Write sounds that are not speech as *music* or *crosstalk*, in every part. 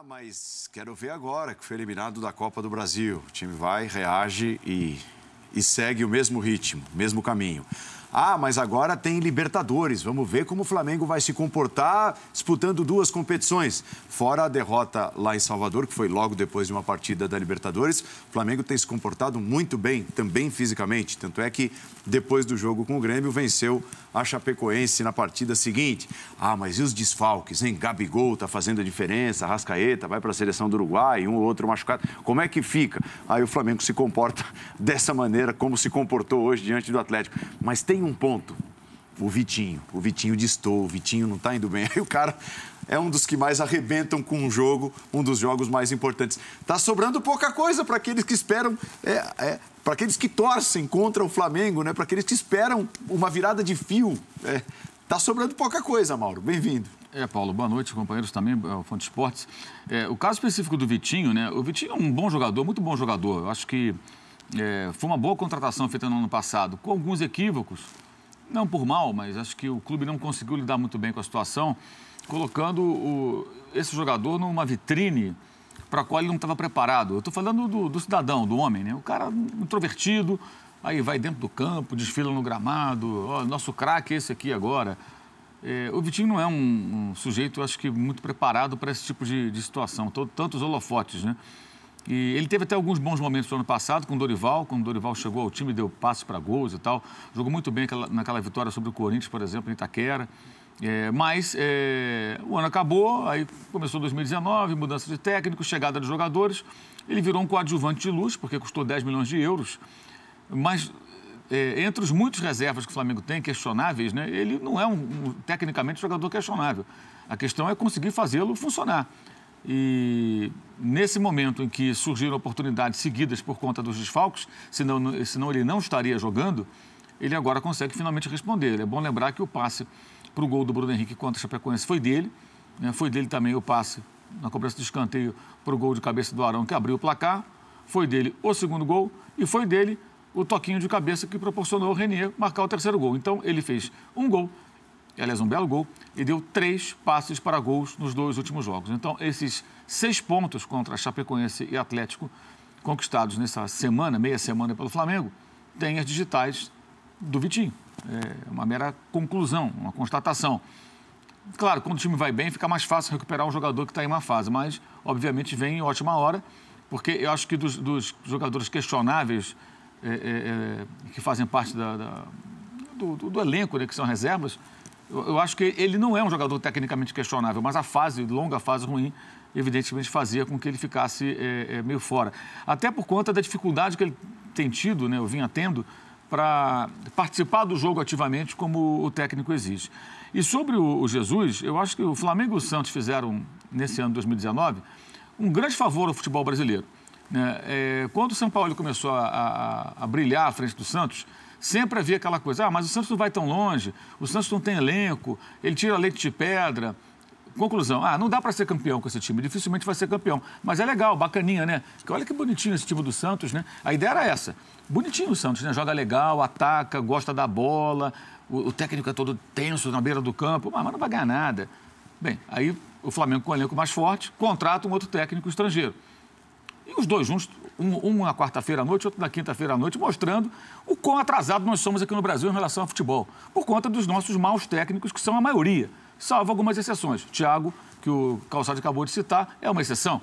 Ah, mas quero ver agora que foi eliminado da Copa do Brasil. O time vai, reage e, e segue o mesmo ritmo, mesmo caminho. Ah, mas agora tem Libertadores. Vamos ver como o Flamengo vai se comportar disputando duas competições. Fora a derrota lá em Salvador, que foi logo depois de uma partida da Libertadores, o Flamengo tem se comportado muito bem, também fisicamente. Tanto é que depois do jogo com o Grêmio, venceu a Chapecoense na partida seguinte. Ah, mas e os desfalques, hein? Gabigol tá fazendo a diferença, Rascaeta vai para a seleção do Uruguai, um ou outro machucado. Como é que fica? Aí o Flamengo se comporta *laughs* dessa maneira, como se comportou hoje diante do Atlético. Mas tem tem um ponto. O Vitinho, o Vitinho distou, o Vitinho não tá indo bem. *laughs* Aí o cara é um dos que mais arrebentam com um jogo, um dos jogos mais importantes. Tá sobrando pouca coisa para aqueles que esperam, é, é, para aqueles que torcem contra o Flamengo, né? Para aqueles que esperam uma virada de fio. É, tá sobrando pouca coisa, Mauro. Bem-vindo. É, Paulo, boa noite, companheiros também, é, Fonte Esportes. É, o caso específico do Vitinho, né? O Vitinho é um bom jogador, muito bom jogador. Eu acho que é, foi uma boa contratação feita no ano passado, com alguns equívocos, não por mal, mas acho que o clube não conseguiu lidar muito bem com a situação, colocando o, esse jogador numa vitrine para a qual ele não estava preparado. Eu estou falando do, do, cidadão, do homem, né? O cara introvertido, aí vai dentro do campo, desfila no gramado, ó, nosso craque é esse aqui agora. É, o Vitinho não é um, um, sujeito, acho que, muito preparado para esse tipo de, de situação, tantos holofotes, né? E ele teve até alguns bons momentos no ano passado com o Dorival, quando o Dorival chegou ao time, deu passos para gols e tal. Jogou muito bem naquela vitória sobre o Corinthians, por exemplo, em Itaquera. É, mas é, o ano acabou, aí começou 2019, mudança de técnico, chegada de jogadores. Ele virou um coadjuvante de luxo, porque custou 10 milhões de euros. Mas é, entre os muitos reservas que o Flamengo tem, questionáveis, né, ele não é um, um tecnicamente jogador questionável. A questão é conseguir fazê-lo funcionar. E nesse momento em que surgiram oportunidades seguidas por conta dos desfalques, senão, senão ele não estaria jogando, ele agora consegue finalmente responder. É bom lembrar que o passe para o gol do Bruno Henrique contra o Chapecoense foi dele, né? foi dele também o passe na cobrança de escanteio para o gol de cabeça do Arão, que abriu o placar, foi dele o segundo gol e foi dele o toquinho de cabeça que proporcionou o Renier marcar o terceiro gol. Então ele fez um gol aliás, um belo gol, e deu três passes para gols nos dois últimos jogos. Então, esses seis pontos contra Chapecoense e Atlético, conquistados nessa semana, meia semana pelo Flamengo, têm as digitais do Vitinho. É uma mera conclusão, uma constatação. Claro, quando o time vai bem, fica mais fácil recuperar um jogador que está em uma fase, mas, obviamente, vem em ótima hora, porque eu acho que dos, dos jogadores questionáveis é, é, é que fazem parte da, da, do, do, do, elenco, né, que são reservas, eu, eu acho que ele não é um jogador tecnicamente questionável, mas a fase, longa fase ruim, evidentemente fazia com que ele ficasse é, é, meio fora. Até por conta da dificuldade que ele tem tido, né, ou vinha tendo, para participar do jogo ativamente como o técnico exige. E sobre o, o Jesus, eu acho que o Flamengo e o Santos fizeram, nesse ano de 2019, um grande favor ao futebol brasileiro. Né. É, quando o São Paulo começou a, a, a brilhar à frente do Santos, sempre havia aquela coisa: ah, mas o Santos não vai tão longe, o Santos não tem elenco, ele tira leite de pedra. Conclusão, ah, não dá para ser campeão com esse time, dificilmente vai ser campeão. Mas é legal, bacaninha, né? Porque olha que bonitinho esse time do Santos, né? A ideia era essa. Bonitinho o Santos, né? Joga legal, ataca, gosta da bola, o, o técnico é todo tenso na beira do campo, ah, mas não vai ganhar nada. Bem, aí o Flamengo com o elenco mais forte, contrata um outro técnico estrangeiro. E os dois juntos um na quarta-feira à noite, outro na quinta-feira à noite, mostrando o quão atrasado nós somos aqui no Brasil em relação ao futebol, por conta dos nossos maus técnicos, que são a maioria, salvo algumas exceções. Thiago, que o Calçado acabou de citar, é uma exceção.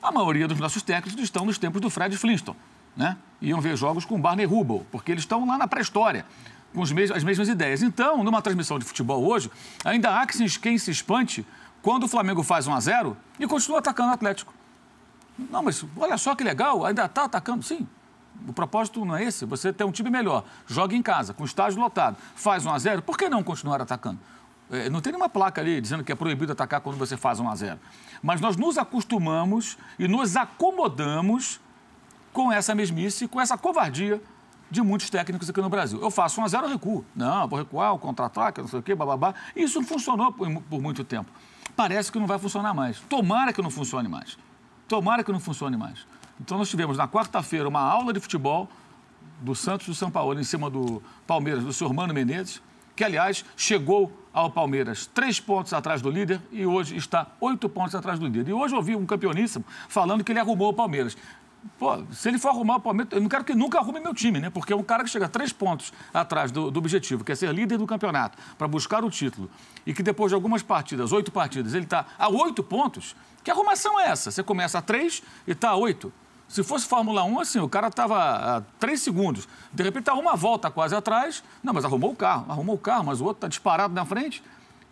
A maioria dos nossos técnicos estão nos tempos do Fred Flintstone, né? Iam ver jogos com o Barney Rubel, porque eles estão lá na pré-história com as mesmas ideias. Então, numa transmissão de futebol hoje, ainda há quem se espante quando o Flamengo faz 1 a 0 e continua atacando o Atlético. Não, mas olha só que legal, ainda está atacando. Sim, o propósito não é esse. Você tem um time melhor, joga em casa, com estágio lotado, faz 1 a 0 por que não continuar atacando? É, não tem nenhuma placa ali dizendo que é proibido atacar quando você faz 1 a 0 Mas nós nos acostumamos e nos acomodamos com essa mesmice, com essa covardia de muitos técnicos aqui no Brasil. Eu faço 1 a 0 eu recuo. Não, vou recuar, o contra-ataque, não sei o quê, bababá. Isso não funcionou por, por muito tempo. Parece que não vai funcionar mais. Tomara que não funcione mais. Tomara que não funcione mais. Então nós tivemos na quarta-feira uma aula de futebol do Santos do São Paulo em cima do Palmeiras, do seu Mano Menezes, que aliás chegou ao Palmeiras três pontos atrás do líder e hoje está oito pontos atrás do líder. E hoje eu ouvi um campeoníssimo falando que ele arrumou o Palmeiras. Pô, se ele for arrumar o Palmeiras, eu não quero que nunca arrume meu time, né? Porque é um cara que chega três pontos atrás do, do objetivo, que é ser líder do campeonato, para buscar o título, e que depois de algumas partidas, oito partidas, ele está a oito pontos, que arrumação é essa? Você começa a três e está a oito. Se fosse Fórmula 1, assim, o cara estava a três segundos. De repente, arruma uma volta quase atrás. Não, mas arrumou o carro, arrumou o carro, mas o outro está disparado na frente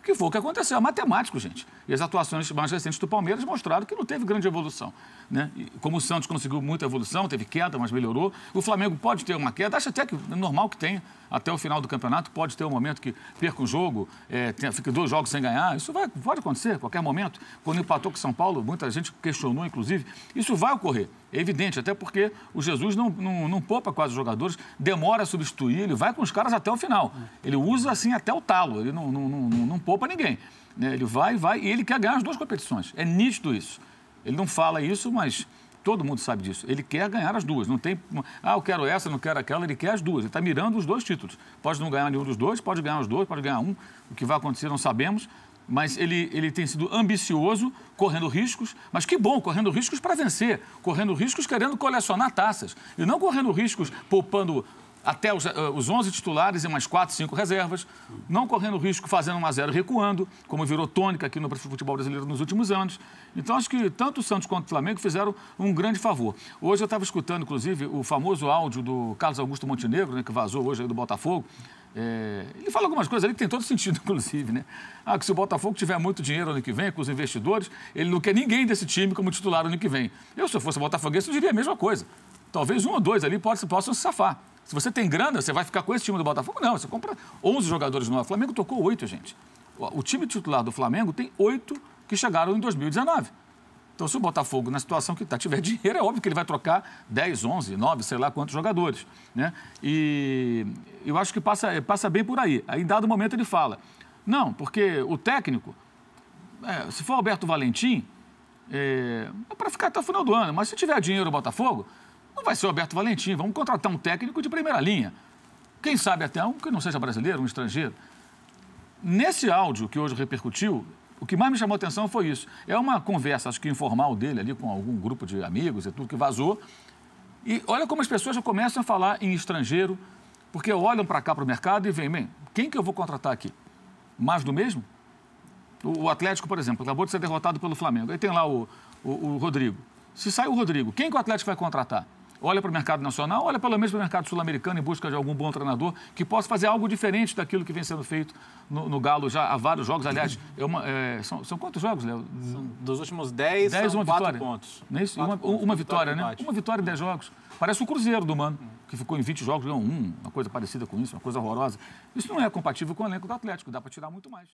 que foi o que aconteceu. É matemático, gente. E as atuações mais recentes do Palmeiras mostraram que não teve grande evolução. Né? como o Santos conseguiu muita evolução, teve queda, mas melhorou. O Flamengo pode ter uma queda, acho até que é normal que tenha. Até o final do campeonato pode ter um momento que perca um jogo, é, dois jogos sem ganhar. Isso vai, pode acontecer a qualquer momento. Quando empatou com São Paulo, muita gente questionou, inclusive. Isso vai ocorrer. É evidente, até porque o Jesus não, não, não poupa quase os jogadores, demora a substituir, ele vai com os caras até o final. Ele usa assim até o talo, ele não, não, não, não poupa ninguém. Né? Ele vai, vai, e ele quer ganhar as duas competições. É nítido isso. Ele não fala isso, mas todo mundo sabe disso. Ele quer ganhar as duas. Não tem. Ah, eu quero essa, não quero aquela, ele quer as duas. Ele está mirando os dois títulos. Pode não ganhar nenhum dos dois, pode ganhar os dois, pode ganhar um. O que vai acontecer não sabemos, mas ele, ele tem sido ambicioso, correndo riscos, mas que bom, correndo riscos para vencer, correndo riscos querendo colecionar taças, e não correndo riscos poupando até os, uh, os 11 titulares e mais 4, 5 reservas, não correndo risco fazendo 1 a 0 recuando, como virou tônica aqui no futebol brasileiro nos últimos anos. Então, acho que tanto o Santos quanto o Flamengo fizeram um grande favor. Hoje eu estava escutando, inclusive, o famoso áudio do Carlos Augusto Montenegro, né, que vazou hoje do Botafogo, é, ele fala algumas coisas ali que tem todo sentido, *laughs* inclusive, né? Ah, que se o Botafogo tiver muito dinheiro ano que vem com os investidores, ele não quer ninguém desse time como titular ano que vem. Eu, se eu fosse botafoguense, eu diria a mesma coisa. Talvez um ou dois ali possam, possam se safar. Se você tem grana, você vai ficar com esse time do Botafogo? Não, você compra 11 jogadores no O Flamengo tocou oito, gente. O time titular do Flamengo tem oito que chegaram em 2019. Então, se o Botafogo, na situação que está, tiver *laughs* dinheiro, é óbvio que ele vai trocar 10, 11, 9, sei lá quantos jogadores. Né? E eu acho que passa, passa bem por aí. Aí, em dado momento, ele fala: não, porque o técnico, é, se for Alberto Valentim, é, é para ficar até o final do ano, mas se tiver dinheiro o Botafogo, não vai ser o Alberto Valentim, vamos contratar um técnico de primeira linha. Quem sabe até um que não seja brasileiro, um estrangeiro. Nesse áudio que hoje repercutiu, o que mais me chamou atenção foi isso. É uma conversa, acho que informal dele ali com algum grupo de amigos e tudo que vazou. E olha como as pessoas já começam a falar em estrangeiro, porque olham para cá para o mercado e veem, bem, quem que eu vou contratar aqui? Mais do mesmo? O Atlético, por exemplo, acabou de ser derrotado pelo Flamengo. Aí tem lá o, o, o Rodrigo. Se sai o Rodrigo, quem que o Atlético vai contratar? olha para o mercado nacional, olha pelo menos para o mercado sul-americano em busca de algum bom treinador que possa fazer algo diferente daquilo que vem sendo feito no, no Galo já há vários jogos. Aliás, é uma, é, são, são, quantos jogos, Léo? Dos últimos 10, dez, são uma vitória. pontos. Não é isso? Quatro uma, pontos, uma vitória, vitória né? Uma vitória em 10 jogos. Parece o Cruzeiro do Mano, que ficou em 20 jogos, ganhou um, uma coisa parecida com isso, uma coisa horrorosa. Isso não é compatível com o elenco do Atlético, dá para tirar muito mais.